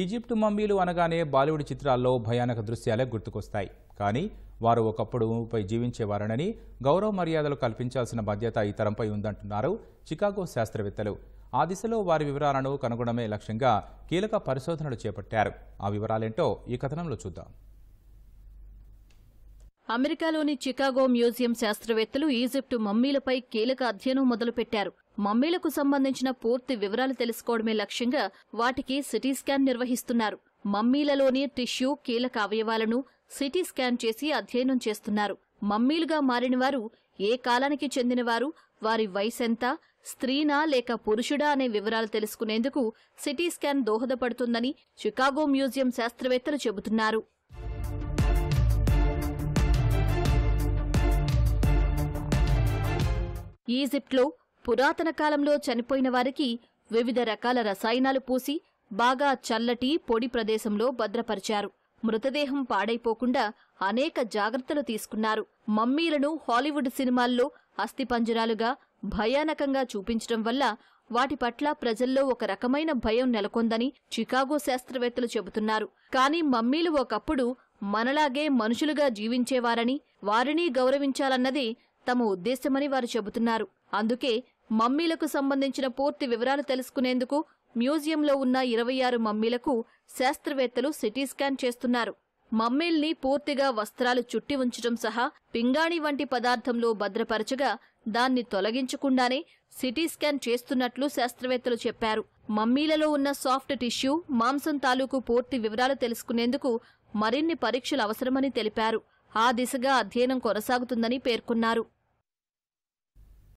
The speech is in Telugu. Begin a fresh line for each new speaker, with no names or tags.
ఈజిప్టు మమ్మీలు అనగానే బాలీవుడ్ చిత్రాల్లో భయానక దృశ్యాలే గుర్తుకొస్తాయి కానీ వారు ఒకప్పుడు పై జీవించేవారనని గౌరవ మర్యాదలు కల్పించాల్సిన బాధ్యత ఈ తరంపై ఉందంటున్నారు చికాగో శాస్త్రవేత్తలు ఆ దిశలో వారి వివరాలను కనుగొనమే లక్ష్యంగా కీలక పరిశోధనలు చేపట్టారు ఆ వివరాలేంటో ఈ కథనంలో చూద్దాం
అమెరికాలోని చికాగో మ్యూజియం శాస్త్రవేత్తలు ఈజిప్టు మమ్మీలపై కీలక అధ్యయనం మొదలుపెట్టారు మమ్మీలకు సంబంధించిన పూర్తి వివరాలు తెలుసుకోవడమే లక్ష్యంగా వాటికి సిటీ స్కాన్ నిర్వహిస్తున్నారు మమ్మీలలోని టిష్యూ కీలక అవయవాలను సిటీ స్కాన్ చేసి అధ్యయనం చేస్తున్నారు మమ్మీలుగా మారినవారు ఏ కాలానికి చెందినవారు వారి వయసెంత స్త్రీనా లేక పురుషుడా అనే వివరాలు తెలుసుకునేందుకు సిటీ స్కాన్ దోహదపడుతుందని చికాగో మ్యూజియం శాస్త్రవేత్తలు చెబుతున్నారు ఈజిప్ట్లో పురాతన కాలంలో చనిపోయిన వారికి వివిధ రకాల రసాయనాలు పూసి బాగా చల్లటి పొడి ప్రదేశంలో భద్రపరిచారు మృతదేహం పాడైపోకుండా అనేక జాగ్రత్తలు తీసుకున్నారు మమ్మీలను హాలీవుడ్ సినిమాల్లో అస్థిపంజరాలుగా భయానకంగా చూపించడం వల్ల వాటి పట్ల ప్రజల్లో ఒక రకమైన భయం నెలకొందని చికాగో శాస్త్రవేత్తలు చెబుతున్నారు కానీ మమ్మీలు ఒకప్పుడు మనలాగే మనుషులుగా జీవించేవారని వారిని గౌరవించాలన్నది తమ ఉద్దేశమని వారు చెబుతున్నారు అందుకే మమ్మీలకు సంబంధించిన పూర్తి వివరాలు తెలుసుకునేందుకు మ్యూజియంలో ఉన్న ఇరవై ఆరు మమ్మీలకు శాస్త్రవేత్తలు సిటీ స్కాన్ చేస్తున్నారు మమ్మీల్ని పూర్తిగా వస్త్రాలు చుట్టి ఉంచడం సహా పింగాణి వంటి పదార్థంలో భద్రపరచగా దాన్ని తొలగించకుండానే సిటీ స్కాన్ చేస్తున్నట్లు శాస్త్రవేత్తలు చెప్పారు మమ్మీలలో ఉన్న సాఫ్ట్ టిష్యూ మాంసం తాలూకు పూర్తి వివరాలు తెలుసుకునేందుకు మరిన్ని పరీక్షలు అవసరమని తెలిపారు ఆ దిశగా అధ్యయనం కొనసాగుతుందని పేర్కొన్నారు